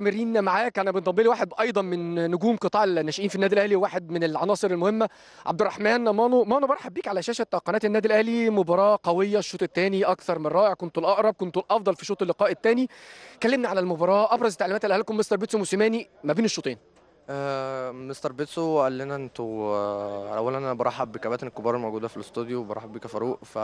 مستمرين معاك انا بنضم لي واحد ايضا من نجوم قطاع الناشئين في النادي الاهلي واحد من العناصر المهمه عبد الرحمن مانو مانو برحب بيك على شاشه قناه النادي الاهلي مباراه قويه الشوط الثاني اكثر من رائع كنت الاقرب كنت الافضل في شوط اللقاء الثاني كلمنا على المباراه ابرز تعليمات اللي لكم مستر بيتسو موسيماني ما بين الشوطين آه، مستر بيتسو قال لنا انتوا آه، اولا انا برحب بكباتن الكبار الموجوده في الاستوديو وبرحب بك فاروق ف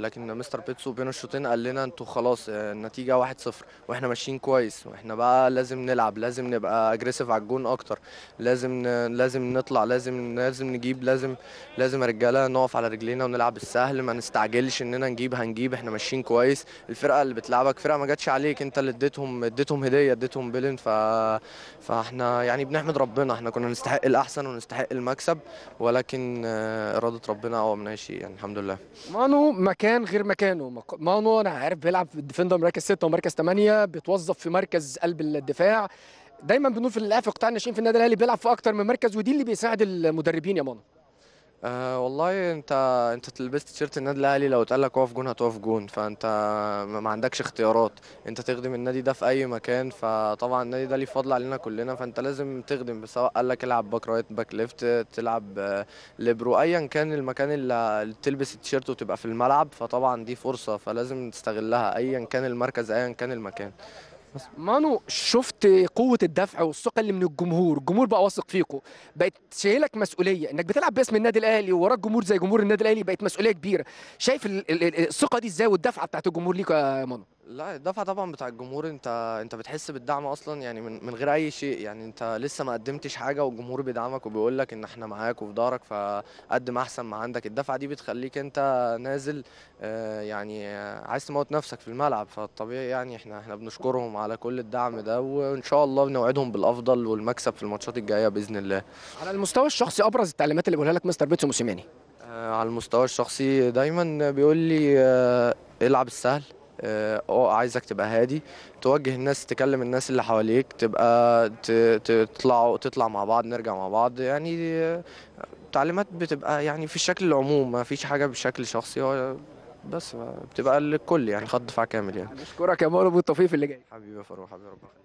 لكن مستر بيتسو بين الشوطين قال لنا انتوا خلاص آه، النتيجه واحد صفر واحنا ماشيين كويس واحنا بقى لازم نلعب لازم نبقى اجريسيف على الجون اكتر لازم ن... لازم نطلع لازم لازم نجيب لازم لازم يا رجاله نقف على رجلينا ونلعب السهل ما نستعجلش اننا نجيب هنجيب احنا ماشيين كويس الفرقه اللي بتلعبك فرقه ما جاتش عليك انت اللي اديتهم اديتهم هديه اديتهم بلن ف فاحنا يعني بنحمد نحمد ربنا احنا كنا نستحق الاحسن ونستحق المكسب ولكن آه، اراده ربنا اقوى من اي شيء يعني الحمد لله مانو مكان غير مكانه مانو انا عارف بيلعب في الديفندر مركز 6 ومركز 8 بيتوظف في مركز قلب الدفاع دايما بنقول في الاف قطاع الناشئين في النادي الاهلي بيلعب في اكتر من مركز ودي اللي بيساعد المدربين يا مانو أه والله انت انت تلبست تيشيرت النادي الاهلي لو اتقال لك اقف جون هتقف جون فانت ما عندكش اختيارات انت تخدم النادي ده في اي مكان فطبعا النادي ده ليه فضل علينا كلنا فانت لازم تخدم سواء قال لك العب باك رايت باك ليفت تلعب آه، ليبرو ايا كان المكان اللي تلبس التيشيرت وتبقى في الملعب فطبعا دي فرصه فلازم تستغلها ايا كان المركز ايا كان المكان بس مانو شفت قوه الدفع والثقه اللي من الجمهور الجمهور بقى واثق فيكم بقت شايلك مسؤوليه انك بتلعب باسم النادي الاهلي ووراك جمهور زي جمهور النادي الاهلي بقت مسؤوليه كبيره شايف الثقه دي ازاي والدفعه بتاعت الجمهور ليكوا يا مانو لا الدفع طبعا بتاع الجمهور انت انت بتحس بالدعم اصلا يعني من من غير اي شيء يعني انت لسه ما قدمتش حاجه والجمهور بيدعمك وبيقول لك ان احنا معاك وفي ظهرك فقدم احسن ما عندك الدفعه دي بتخليك انت نازل آه، يعني عايز تموت نفسك في الملعب فالطبيعي يعني احنا احنا بنشكرهم على كل الدعم ده وان شاء الله بنوعدهم بالافضل والمكسب في الماتشات الجايه باذن الله على المستوى الشخصي ابرز التعليمات اللي بيقولها لك مستر بيتسو موسيماني آه، على المستوى الشخصي دايما بيقول لي آه، العب السهل اه عايزك تبقى هادي توجه الناس تكلم الناس اللي حواليك تبقى تطلعوا تطلع مع بعض نرجع مع بعض يعني تعليمات بتبقى يعني في الشكل العموم ما فيش حاجه بشكل شخصي هو بس بتبقى للكل يعني خط دفاع كامل يعني بشكرك يا مولو ابو التوفيق اللي جاي حبيبي يا فاروق حبيبي ربنا